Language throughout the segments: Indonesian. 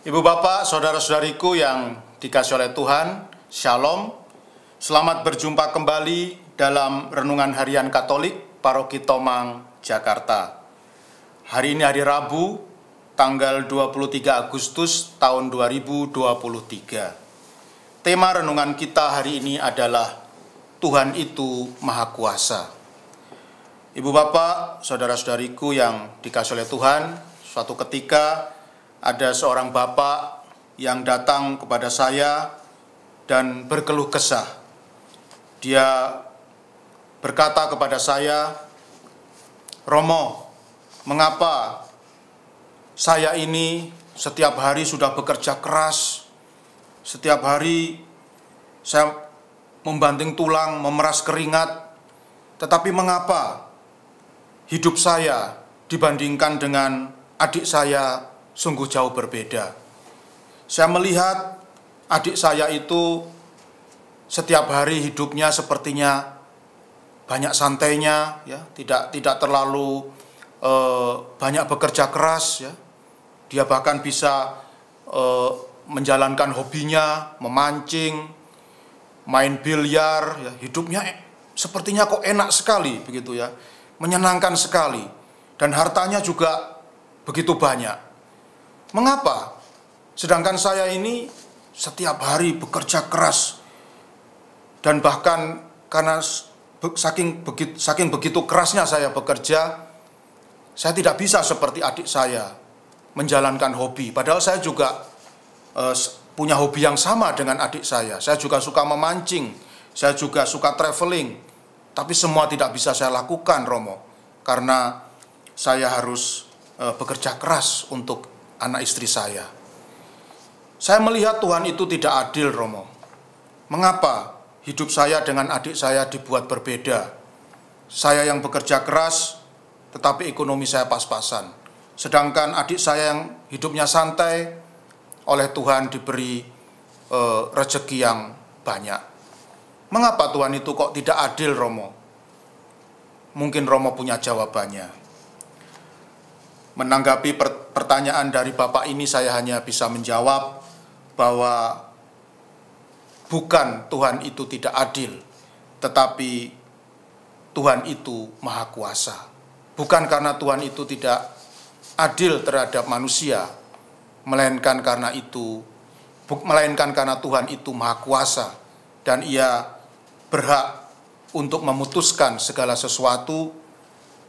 Ibu bapak, saudara-saudariku yang dikasih oleh Tuhan, Shalom. Selamat berjumpa kembali dalam Renungan Harian Katolik Paroki Tomang, Jakarta. Hari ini hari Rabu, tanggal 23 Agustus tahun 2023. Tema renungan kita hari ini adalah Tuhan itu Maha Kuasa. Ibu bapak, saudara-saudariku yang dikasih oleh Tuhan, suatu ketika ada seorang bapak yang datang kepada saya dan berkeluh kesah. Dia berkata kepada saya, "Romo, mengapa saya ini setiap hari sudah bekerja keras, setiap hari saya membanting tulang, memeras keringat, tetapi mengapa hidup saya dibandingkan dengan adik saya sungguh jauh berbeda. Saya melihat adik saya itu setiap hari hidupnya sepertinya banyak santainya, ya, tidak tidak terlalu e, banyak bekerja keras, ya. Dia bahkan bisa e, menjalankan hobinya, memancing, main biliar, ya. hidupnya e, sepertinya kok enak sekali, begitu ya, menyenangkan sekali, dan hartanya juga begitu banyak. Mengapa? Sedangkan saya ini setiap hari bekerja keras dan bahkan karena saking begitu, saking begitu kerasnya saya bekerja, saya tidak bisa seperti adik saya menjalankan hobi. Padahal saya juga eh, punya hobi yang sama dengan adik saya. Saya juga suka memancing, saya juga suka traveling. Tapi semua tidak bisa saya lakukan, Romo, karena saya harus eh, bekerja keras untuk anak istri saya. Saya melihat Tuhan itu tidak adil, Romo. Mengapa hidup saya dengan adik saya dibuat berbeda? Saya yang bekerja keras, tetapi ekonomi saya pas-pasan. Sedangkan adik saya yang hidupnya santai, oleh Tuhan diberi e, eh, rezeki yang banyak. Mengapa Tuhan itu kok tidak adil, Romo? Mungkin Romo punya jawabannya. Menanggapi pertanyaan dari Bapak ini saya hanya bisa menjawab bahwa bukan Tuhan itu tidak adil, tetapi Tuhan itu maha kuasa. Bukan karena Tuhan itu tidak adil terhadap manusia, melainkan karena itu melainkan karena Tuhan itu maha kuasa dan ia berhak untuk memutuskan segala sesuatu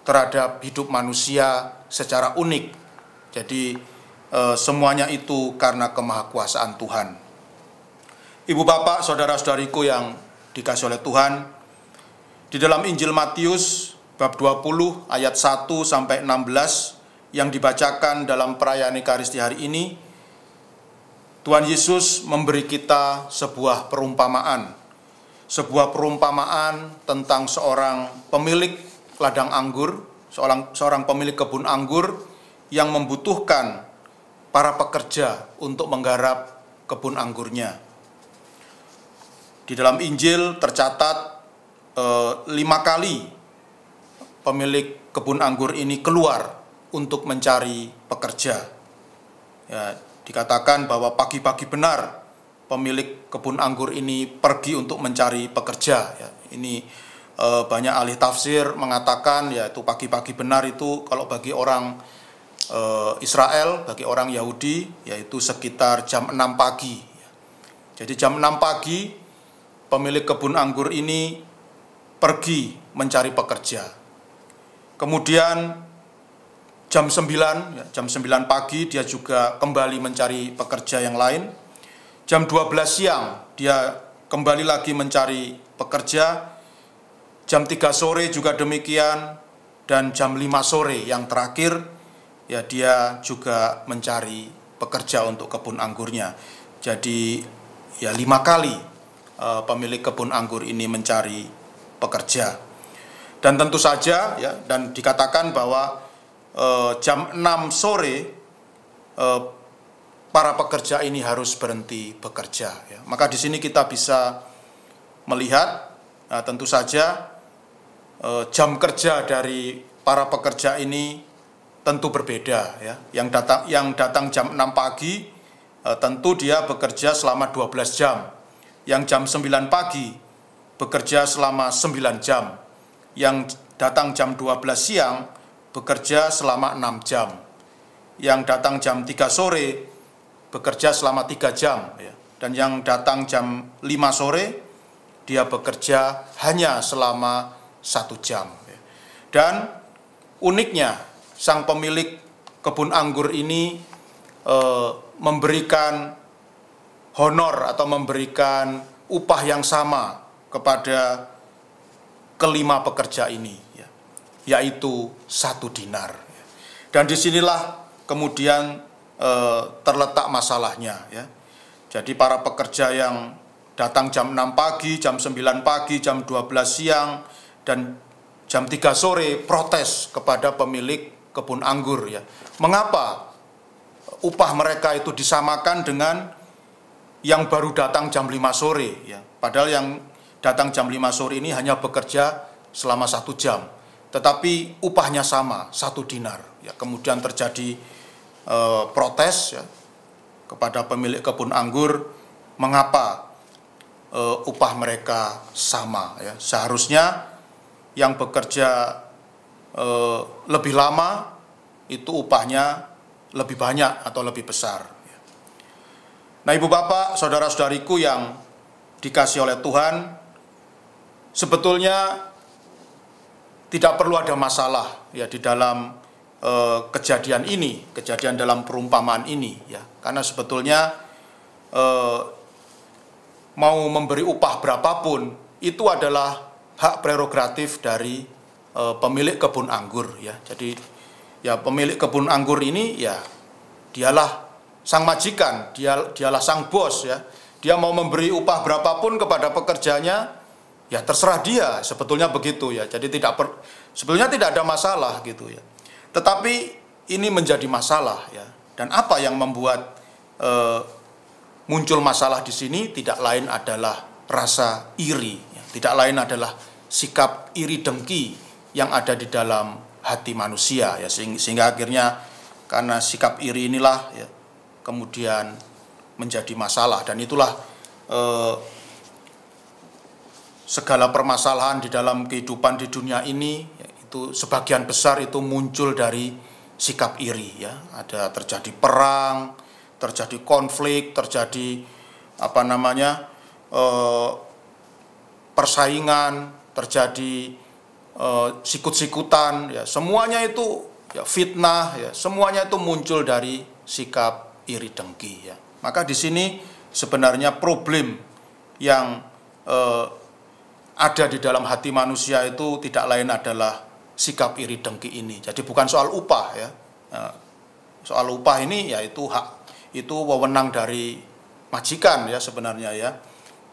terhadap hidup manusia secara unik jadi e, semuanya itu karena kemahakuasaan Tuhan. Ibu bapak, saudara-saudariku yang dikasih oleh Tuhan, di dalam Injil Matius bab 20 ayat 1 sampai 16 yang dibacakan dalam perayaan Ekaristi hari ini, Tuhan Yesus memberi kita sebuah perumpamaan. Sebuah perumpamaan tentang seorang pemilik ladang anggur, seorang seorang pemilik kebun anggur yang membutuhkan para pekerja untuk menggarap kebun anggurnya. Di dalam Injil tercatat e, lima kali pemilik kebun anggur ini keluar untuk mencari pekerja. Ya, dikatakan bahwa pagi-pagi benar pemilik kebun anggur ini pergi untuk mencari pekerja. Ya, ini e, banyak ahli tafsir mengatakan yaitu pagi-pagi benar itu kalau bagi orang Eh, Israel bagi orang Yahudi yaitu sekitar jam 6 pagi. Jadi jam 6 pagi pemilik kebun anggur ini pergi mencari pekerja. Kemudian jam 9, ya, jam 9 pagi dia juga kembali mencari pekerja yang lain. Jam 12 siang dia kembali lagi mencari pekerja. Jam 3 sore juga demikian dan jam 5 sore yang terakhir ya dia juga mencari pekerja untuk kebun anggurnya. Jadi ya lima kali e, pemilik kebun anggur ini mencari pekerja. Dan tentu saja ya dan dikatakan bahwa e, jam 6 sore e, para pekerja ini harus berhenti bekerja. Ya. Maka di sini kita bisa melihat nah, tentu saja jam kerja dari para pekerja ini tentu berbeda ya. Yang datang yang datang jam 6 pagi eh, tentu dia bekerja selama 12 jam. Yang jam 9 pagi bekerja selama 9 jam. Yang datang jam 12 siang bekerja selama 6 jam. Yang datang jam 3 sore bekerja selama 3 jam ya. Dan yang datang jam 5 sore dia bekerja hanya selama satu jam. Ya. Dan uniknya sang pemilik kebun anggur ini e, memberikan honor atau memberikan upah yang sama kepada kelima pekerja ini, ya, yaitu satu dinar. Dan disinilah kemudian e, terletak masalahnya. Ya. Jadi para pekerja yang datang jam 6 pagi, jam 9 pagi, jam 12 siang, dan jam 3 sore protes kepada pemilik kebun anggur ya. Mengapa upah mereka itu disamakan dengan yang baru datang jam 5 sore ya. Padahal yang datang jam 5 sore ini hanya bekerja selama satu jam. Tetapi upahnya sama, satu dinar. Ya, kemudian terjadi e, protes ya, kepada pemilik kebun anggur, mengapa e, upah mereka sama. Ya. Seharusnya yang bekerja Eh, lebih lama itu upahnya lebih banyak atau lebih besar. Nah ibu bapak, saudara-saudariku yang dikasih oleh Tuhan, sebetulnya tidak perlu ada masalah ya di dalam e, kejadian ini, kejadian dalam perumpamaan ini ya. Karena sebetulnya e, mau memberi upah berapapun itu adalah hak prerogatif dari e, pemilik kebun anggur ya. Jadi ya pemilik kebun anggur ini ya dialah sang majikan, dia dialah sang bos ya. Dia mau memberi upah berapapun kepada pekerjanya ya terserah dia sebetulnya begitu ya. Jadi tidak per, sebetulnya tidak ada masalah gitu ya. Tetapi ini menjadi masalah ya. Dan apa yang membuat e, muncul masalah di sini tidak lain adalah rasa iri, ya. tidak lain adalah sikap iri dengki yang ada di dalam hati manusia ya sehingga akhirnya karena sikap iri inilah ya, kemudian menjadi masalah dan itulah eh, segala permasalahan di dalam kehidupan di dunia ini ya, itu sebagian besar itu muncul dari sikap iri ya ada terjadi perang terjadi konflik terjadi apa namanya eh, persaingan terjadi Eh, sikut-sikutan, ya semuanya itu ya fitnah, ya semuanya itu muncul dari sikap iri dengki. Ya. Maka di sini sebenarnya problem yang eh, ada di dalam hati manusia itu tidak lain adalah sikap iri dengki ini. Jadi bukan soal upah ya, eh, soal upah ini yaitu hak itu wewenang dari majikan ya sebenarnya ya.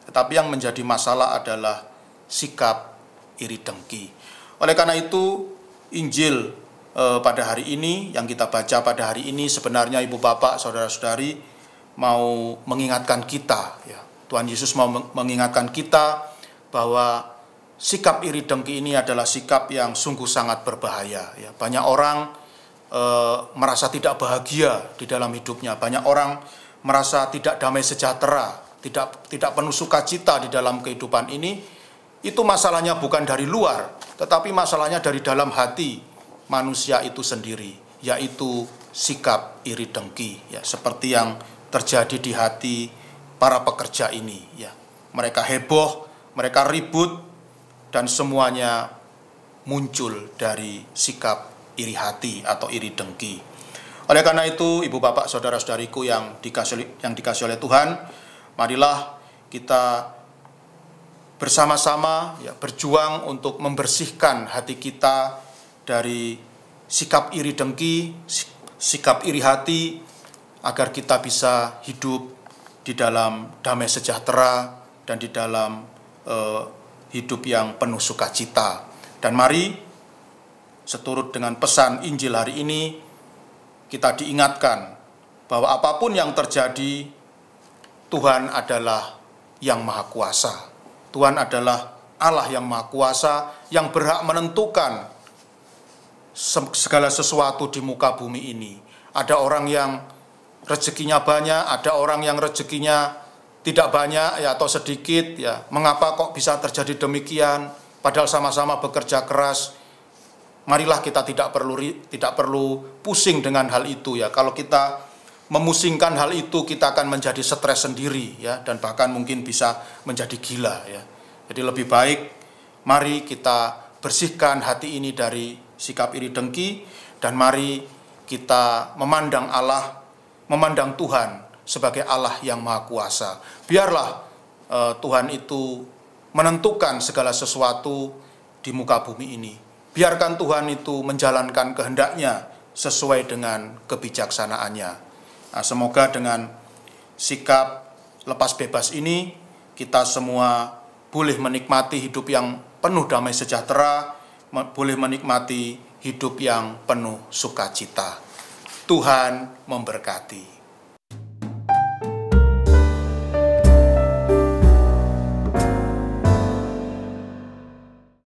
Tetapi yang menjadi masalah adalah sikap iri dengki. Oleh karena itu, Injil eh, pada hari ini yang kita baca pada hari ini sebenarnya Ibu Bapak, saudara-saudari mau mengingatkan kita ya. Tuhan Yesus mau mengingatkan kita bahwa sikap iri dengki ini adalah sikap yang sungguh sangat berbahaya ya. Banyak orang e, merasa tidak bahagia di dalam hidupnya, banyak orang merasa tidak damai sejahtera, tidak tidak penuh sukacita di dalam kehidupan ini itu masalahnya bukan dari luar, tetapi masalahnya dari dalam hati manusia itu sendiri, yaitu sikap iri dengki, ya, seperti yang terjadi di hati para pekerja ini. Ya. Mereka heboh, mereka ribut, dan semuanya muncul dari sikap iri hati atau iri dengki. Oleh karena itu, Ibu Bapak Saudara-saudariku yang dikasih yang dikasih oleh Tuhan, marilah kita bersama-sama ya, berjuang untuk membersihkan hati kita dari sikap iri dengki, sikap iri hati, agar kita bisa hidup di dalam damai sejahtera dan di dalam eh, hidup yang penuh sukacita. Dan mari, seturut dengan pesan Injil hari ini, kita diingatkan bahwa apapun yang terjadi, Tuhan adalah yang Maha Kuasa. Tuhan adalah Allah yang Maha Kuasa yang berhak menentukan segala sesuatu di muka bumi ini. Ada orang yang rezekinya banyak, ada orang yang rezekinya tidak banyak ya atau sedikit ya. Mengapa kok bisa terjadi demikian? Padahal sama-sama bekerja keras. Marilah kita tidak perlu tidak perlu pusing dengan hal itu ya. Kalau kita memusingkan hal itu kita akan menjadi stres sendiri ya dan bahkan mungkin bisa menjadi gila ya. Jadi lebih baik mari kita bersihkan hati ini dari sikap iri dengki dan mari kita memandang Allah, memandang Tuhan sebagai Allah yang Maha Kuasa. Biarlah eh, Tuhan itu menentukan segala sesuatu di muka bumi ini. Biarkan Tuhan itu menjalankan kehendaknya sesuai dengan kebijaksanaannya. Nah, semoga dengan sikap lepas bebas ini kita semua boleh menikmati hidup yang penuh damai sejahtera, boleh menikmati hidup yang penuh sukacita. Tuhan memberkati.